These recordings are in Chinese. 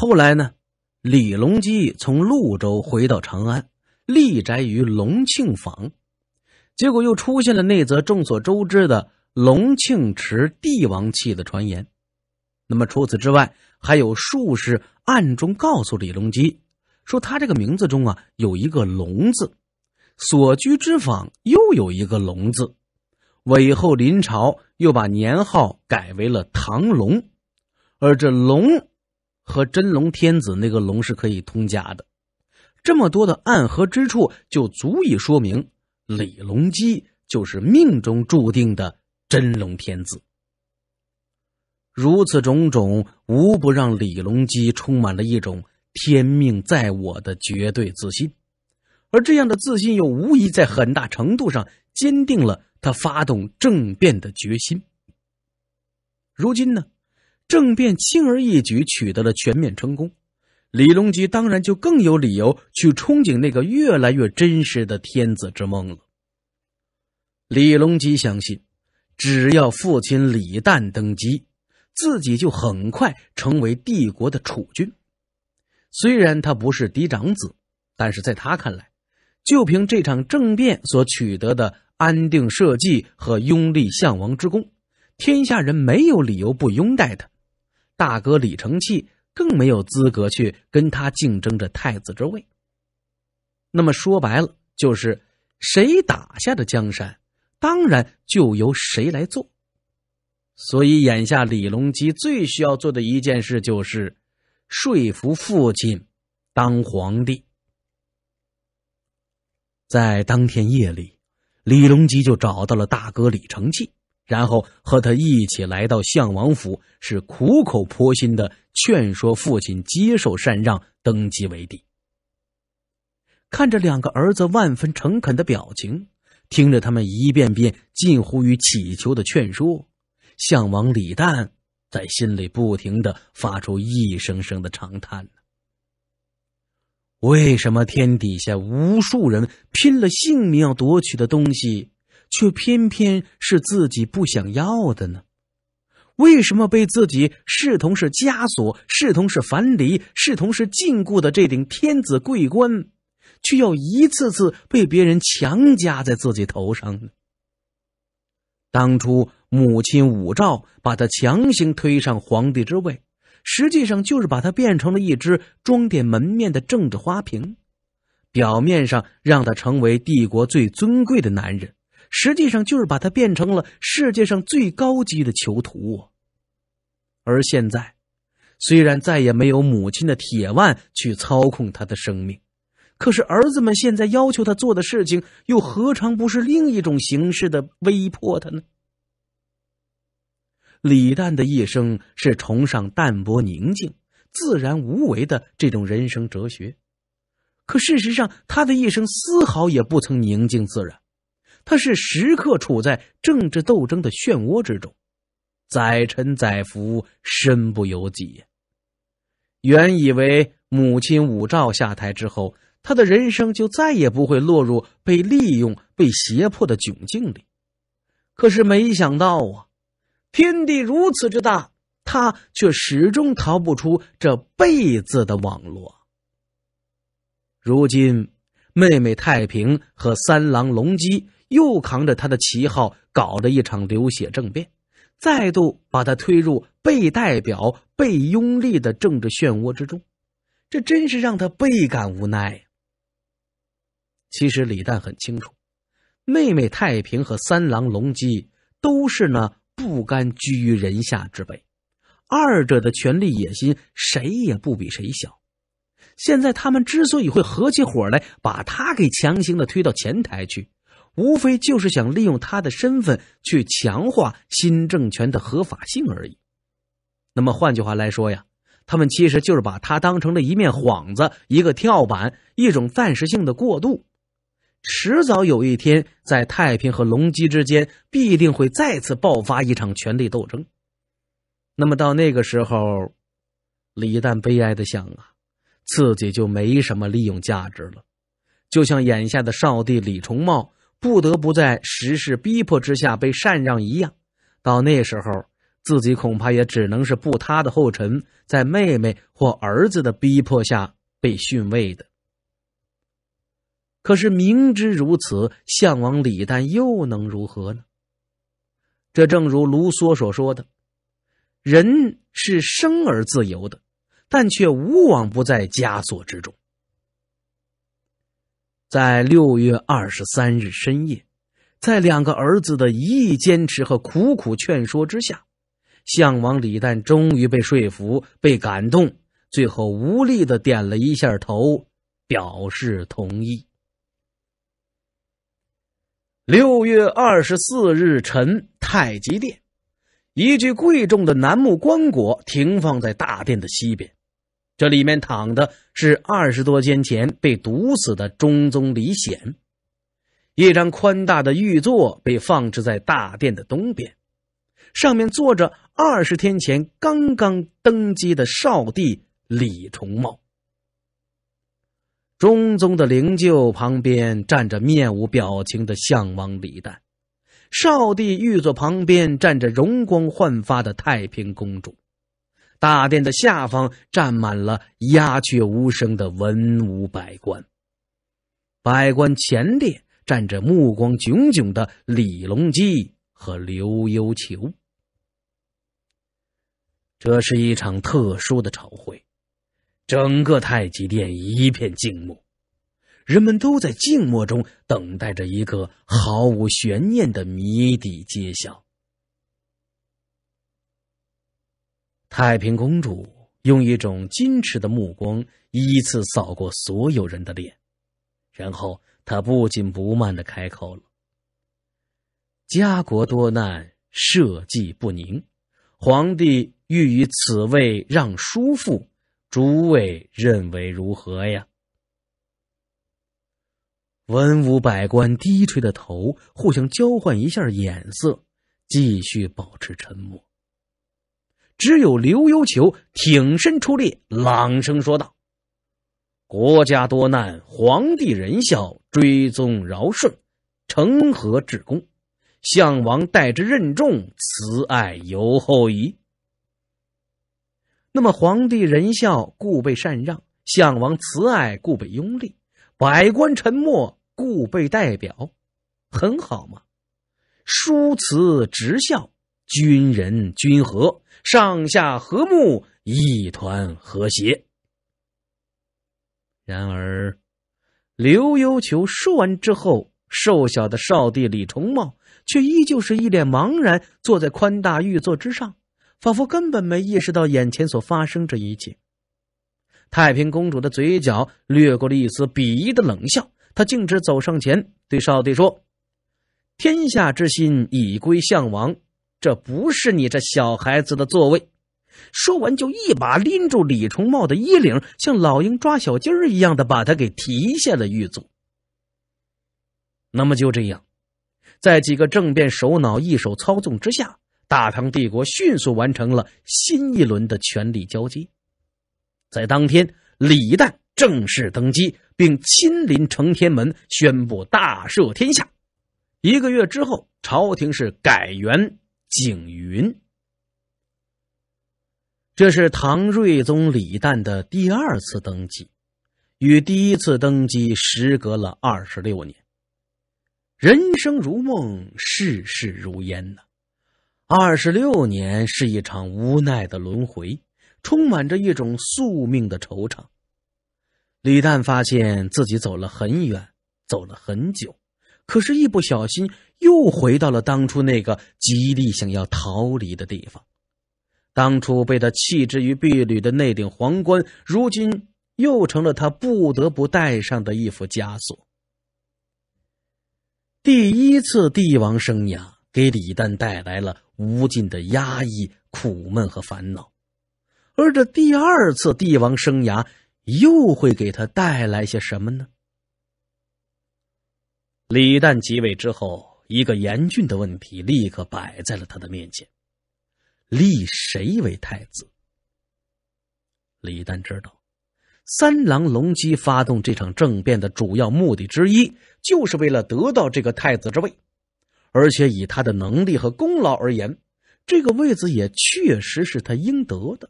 后来呢，李隆基从潞州回到长安，立宅于隆庆坊，结果又出现了那则众所周知的隆庆池帝王气的传言。那么除此之外，还有术士暗中告诉李隆基，说他这个名字中啊有一个“龙”字，所居之坊又有一个“龙”字，韦后临朝又把年号改为了唐隆，而这“龙”。和真龙天子那个龙是可以通家的，这么多的暗合之处，就足以说明李隆基就是命中注定的真龙天子。如此种种，无不让李隆基充满了一种天命在我的绝对自信，而这样的自信又无疑在很大程度上坚定了他发动政变的决心。如今呢？政变轻而易举取得了全面成功，李隆基当然就更有理由去憧憬那个越来越真实的天子之梦了。李隆基相信，只要父亲李旦登基，自己就很快成为帝国的储君。虽然他不是嫡长子，但是在他看来，就凭这场政变所取得的安定社稷和拥立项王之功，天下人没有理由不拥戴他。大哥李承器更没有资格去跟他竞争这太子之位。那么说白了，就是谁打下的江山，当然就由谁来做。所以眼下李隆基最需要做的一件事，就是说服父亲当皇帝。在当天夜里，李隆基就找到了大哥李承器。然后和他一起来到项王府，是苦口婆心的劝说父亲接受禅让，登基为帝。看着两个儿子万分诚恳的表情，听着他们一遍遍近乎于乞求的劝说，项王李旦在心里不停的发出一声声的长叹：为什么天底下无数人拼了性命要夺取的东西？却偏偏是自己不想要的呢？为什么被自己视同是枷锁、视同是樊篱、视同是禁锢的这顶天子桂冠，却要一次次被别人强加在自己头上呢？当初母亲武曌把他强行推上皇帝之位，实际上就是把他变成了一只装点门面的政治花瓶，表面上让他成为帝国最尊贵的男人。实际上就是把他变成了世界上最高级的囚徒。而现在，虽然再也没有母亲的铁腕去操控他的生命，可是儿子们现在要求他做的事情，又何尝不是另一种形式的威迫他呢？李旦的一生是崇尚淡泊、宁静、自然、无为的这种人生哲学，可事实上，他的一生丝毫也不曾宁静自然。他是时刻处在政治斗争的漩涡之中，载沉载浮，身不由己。原以为母亲武曌下台之后，他的人生就再也不会落入被利用、被胁迫的窘境里，可是没想到啊，天地如此之大，他却始终逃不出这被字的网络。如今，妹妹太平和三郎隆基。又扛着他的旗号搞了一场流血政变，再度把他推入被代表、被拥立的政治漩涡之中，这真是让他倍感无奈。其实李旦很清楚，妹妹太平和三郎隆基都是那不甘居于人下之辈，二者的权力野心谁也不比谁小。现在他们之所以会合起伙来，把他给强行的推到前台去。无非就是想利用他的身份去强化新政权的合法性而已。那么，换句话来说呀，他们其实就是把他当成了一面幌子、一个跳板、一种暂时性的过渡。迟早有一天，在太平和隆基之间，必定会再次爆发一场权力斗争。那么到那个时候，李旦悲哀的想啊，自己就没什么利用价值了，就像眼下的少帝李重茂。不得不在时势逼迫之下被禅让一样，到那时候，自己恐怕也只能是步他的后尘，在妹妹或儿子的逼迫下被逊位的。可是明知如此，项王李丹又能如何呢？这正如卢梭所说的：“人是生而自由的，但却无往不在枷锁之中。”在六月二十三日深夜，在两个儿子的一意坚持和苦苦劝说之下，项王李旦终于被说服，被感动，最后无力的点了一下头，表示同意。六月二十四日晨，太极殿，一具贵重的楠木棺椁停放在大殿的西边。这里面躺的是二十多天前被毒死的中宗李显。一张宽大的玉座被放置在大殿的东边，上面坐着二十天前刚刚登基的少帝李重茂。中宗的灵柩旁边站着面无表情的相王李旦，少帝玉座旁边站着容光焕发的太平公主。大殿的下方站满了鸦雀无声的文武百官，百官前列站着目光炯炯的李隆基和刘幽求。这是一场特殊的朝会，整个太极殿一片静默，人们都在静默中等待着一个毫无悬念的谜底揭晓。太平公主用一种矜持的目光依次扫过所有人的脸，然后她不紧不慢的开口了：“家国多难，社稷不宁，皇帝欲以此位让叔父，诸位认为如何呀？”文武百官低垂的头互相交换一下眼色，继续保持沉默。只有刘幽求挺身出列，朗声说道：“国家多难，皇帝仁孝，追宗尧舜，成何至公？项王待之任重，慈爱尤后矣。那么，皇帝仁孝，故被禅让；项王慈爱，故被拥立；百官沉默，故被代表。很好嘛，殊辞直孝。”军人军和上下和睦一团和谐。然而，刘幽求说完之后，瘦小的少帝李重茂却依旧是一脸茫然，坐在宽大玉座之上，仿佛根本没意识到眼前所发生这一切。太平公主的嘴角掠过了一丝鄙夷的冷笑，她径直走上前，对少帝说：“天下之心已归项王。”这不是你这小孩子的座位！说完，就一把拎住李重茂的衣领，像老鹰抓小鸡儿一样的把他给提下了狱卒。那么就这样，在几个政变首脑一手操纵之下，大唐帝国迅速完成了新一轮的权力交接。在当天，李旦正式登基，并亲临承天门宣布大赦天下。一个月之后，朝廷是改元。景云，这是唐睿宗李旦的第二次登基，与第一次登基时隔了二十六年。人生如梦，世事如烟呐。二十六年是一场无奈的轮回，充满着一种宿命的惆怅。李旦发现自己走了很远，走了很久，可是，一不小心。又回到了当初那个极力想要逃离的地方，当初被他弃之于敝履的那顶皇冠，如今又成了他不得不戴上的一副枷锁。第一次帝王生涯给李旦带来了无尽的压抑、苦闷和烦恼，而这第二次帝王生涯又会给他带来些什么呢？李旦即位之后。一个严峻的问题立刻摆在了他的面前：立谁为太子？李丹知道，三郎隆基发动这场政变的主要目的之一，就是为了得到这个太子之位。而且以他的能力和功劳而言，这个位子也确实是他应得的。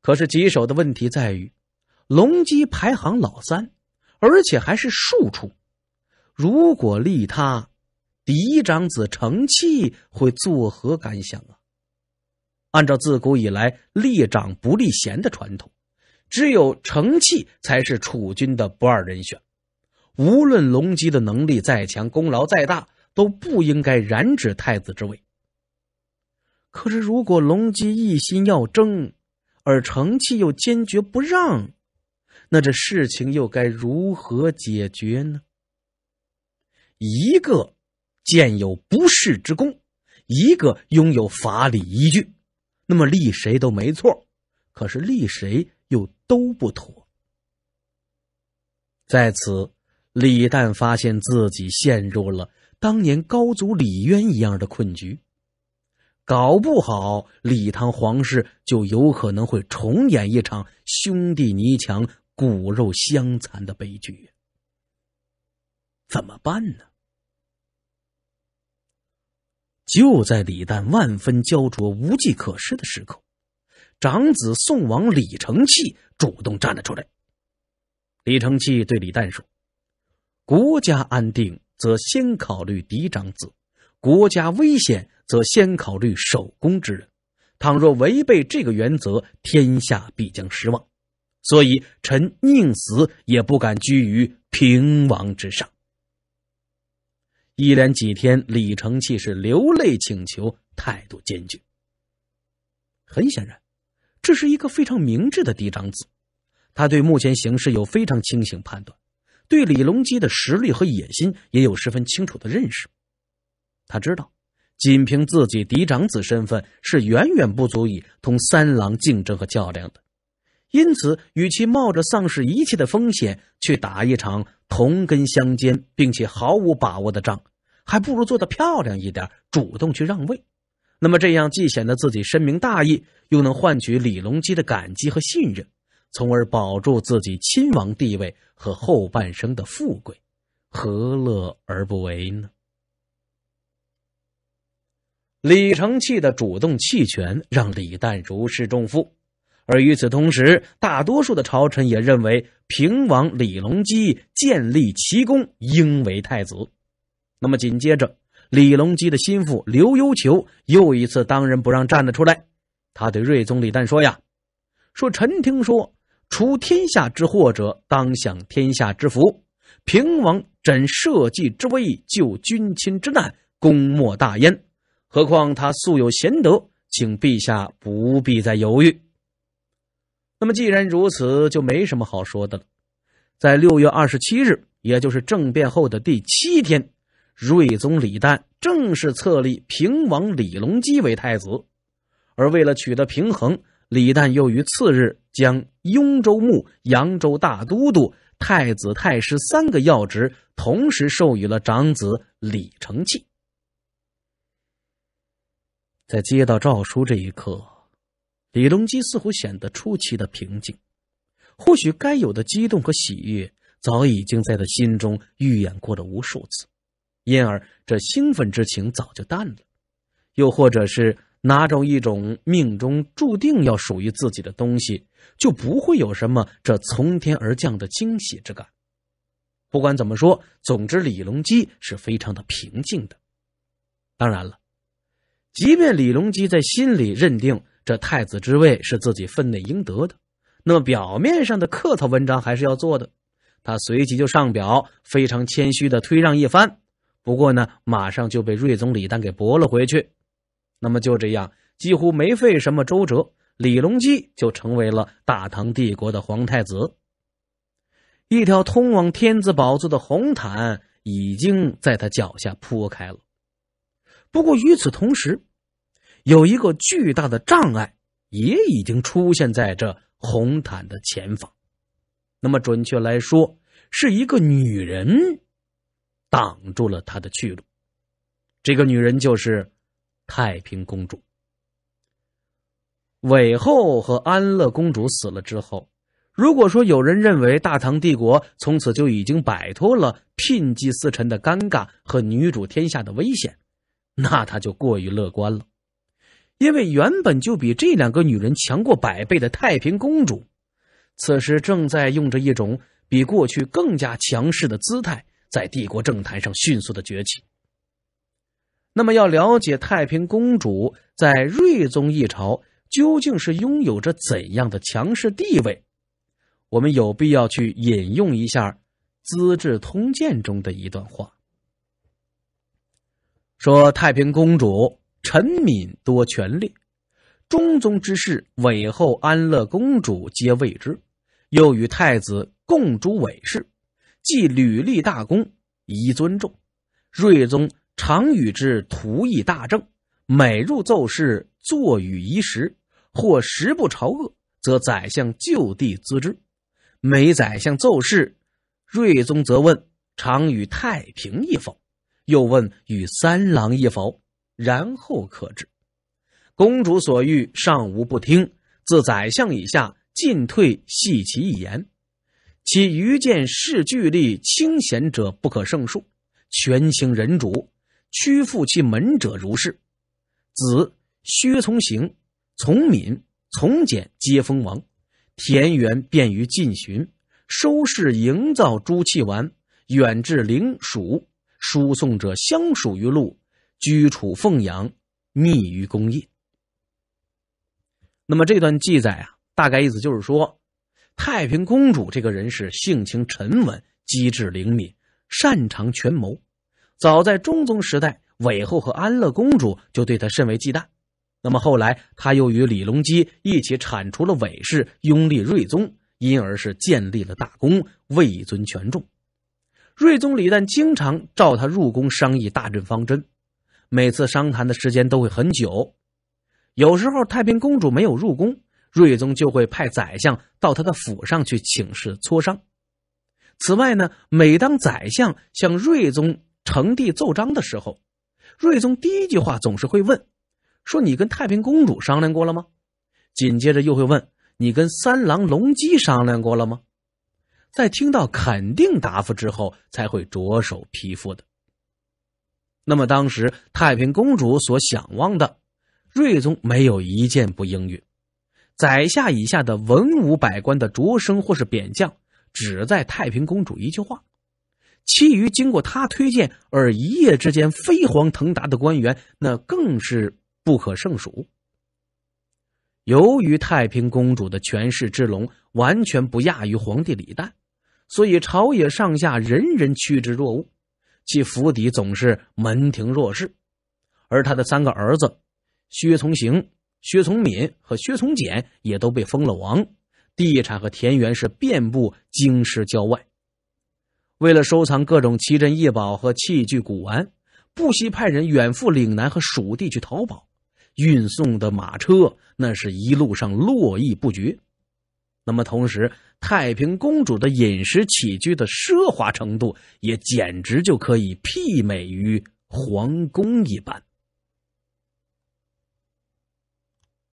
可是棘手的问题在于，隆基排行老三，而且还是庶出。如果立他嫡长子成器，会作何感想啊？按照自古以来立长不立贤的传统，只有成器才是储君的不二人选。无论隆基的能力再强，功劳再大，都不应该染指太子之位。可是，如果隆基一心要争，而成器又坚决不让，那这事情又该如何解决呢？一个建有不世之功，一个拥有法理依据，那么立谁都没错，可是立谁又都不妥。在此，李旦发现自己陷入了当年高祖李渊一样的困局，搞不好李唐皇室就有可能会重演一场兄弟泥墙、骨肉相残的悲剧。怎么办呢？就在李旦万分焦灼、无计可施的时刻，长子宋王李承器主动站了出来。李承器对李旦说：“国家安定，则先考虑嫡长子；国家危险，则先考虑守宫之人。倘若违背这个原则，天下必将失望。所以，臣宁死也不敢居于平王之上。”一连几天，李承器是流泪请求，态度坚决。很显然，这是一个非常明智的嫡长子，他对目前形势有非常清醒判断，对李隆基的实力和野心也有十分清楚的认识。他知道，仅凭自己嫡长子身份是远远不足以同三郎竞争和较量的。因此，与其冒着丧失一切的风险去打一场同根相煎并且毫无把握的仗，还不如做得漂亮一点，主动去让位。那么，这样既显得自己深明大义，又能换取李隆基的感激和信任，从而保住自己亲王地位和后半生的富贵，何乐而不为呢？李成器的主动弃权，让李旦如释重负。而与此同时，大多数的朝臣也认为平王李隆基建立奇功，应为太子。那么紧接着，李隆基的心腹刘幽求又一次当仁不让站了出来。他对睿宗李旦说：“呀，说臣听说，除天下之祸者，当享天下之福。平王枕社稷之危，救君亲之难，功莫大焉。何况他素有贤德，请陛下不必再犹豫。”那么既然如此，就没什么好说的了。在六月二十七日，也就是政变后的第七天，睿宗李旦正式册立平王李隆基为太子。而为了取得平衡，李旦又于次日将雍州牧、扬州大都督、太子太师三个要职同时授予了长子李承器。在接到诏书这一刻。李隆基似乎显得出奇的平静，或许该有的激动和喜悦早已经在他心中预演过了无数次，因而这兴奋之情早就淡了。又或者是哪种一种命中注定要属于自己的东西，就不会有什么这从天而降的惊喜之感。不管怎么说，总之李隆基是非常的平静的。当然了，即便李隆基在心里认定。这太子之位是自己分内应得的，那么表面上的客套文章还是要做的。他随即就上表，非常谦虚的推让一番。不过呢，马上就被睿宗李旦给驳了回去。那么就这样，几乎没费什么周折，李隆基就成为了大唐帝国的皇太子。一条通往天子宝座的红毯已经在他脚下铺开了。不过与此同时，有一个巨大的障碍也已经出现在这红毯的前方，那么准确来说，是一个女人挡住了他的去路。这个女人就是太平公主。韦后和安乐公主死了之后，如果说有人认为大唐帝国从此就已经摆脱了聘祭司臣的尴尬和女主天下的危险，那他就过于乐观了。因为原本就比这两个女人强过百倍的太平公主，此时正在用着一种比过去更加强势的姿态，在帝国政坛上迅速的崛起。那么，要了解太平公主在睿宗一朝究竟是拥有着怎样的强势地位，我们有必要去引用一下《资治通鉴》中的一段话，说太平公主。陈敏多权略，中宗之事韦后安乐公主皆未知，又与太子共诛韦氏，既屡立大功，宜尊重。睿宗常与之图议大政，每入奏事，坐与一时，或食不朝饿，则宰相就地咨之。每宰相奏事，睿宗则问：常与太平一否？又问与三郎一否？然后可制。公主所欲，尚无不听。自宰相以下，进退系其一言。其余见势俱力、清贤者不可胜数。权倾人主，屈服其门者如是。子虚从行、从敏、从简皆封王。田园便于进寻，收视营造诸器玩，远至灵蜀，输送者相属于路。居处凤阳，密于宫业。那么这段记载啊，大概意思就是说，太平公主这个人是性情沉稳，机智灵敏，擅长权谋。早在中宗时代，韦后和安乐公主就对她甚为忌惮。那么后来，他又与李隆基一起铲除了韦氏，拥立睿宗，因而是建立了大功，位尊权重。睿宗李旦经常召他入宫商议大政方针。每次商谈的时间都会很久，有时候太平公主没有入宫，睿宗就会派宰相到他的府上去请示磋商。此外呢，每当宰相向睿宗呈递奏章的时候，睿宗第一句话总是会问：“说你跟太平公主商量过了吗？”紧接着又会问：“你跟三郎隆基商量过了吗？”在听到肯定答复之后，才会着手批复的。那么当时太平公主所想望的，睿宗没有一件不应允；宰相以下的文武百官的擢升或是贬降，只在太平公主一句话。其余经过他推荐而一夜之间飞黄腾达的官员，那更是不可胜数。由于太平公主的权势之隆，完全不亚于皇帝李旦，所以朝野上下人人趋之若鹜。其府邸总是门庭若市，而他的三个儿子，薛从行、薛从敏和薛从简也都被封了王。地产和田园是遍布京师郊外。为了收藏各种奇珍异宝和器具古玩，不惜派人远赴岭南和蜀地去淘宝，运送的马车那是一路上络绎不绝。那么同时，太平公主的饮食起居的奢华程度，也简直就可以媲美于皇宫一般。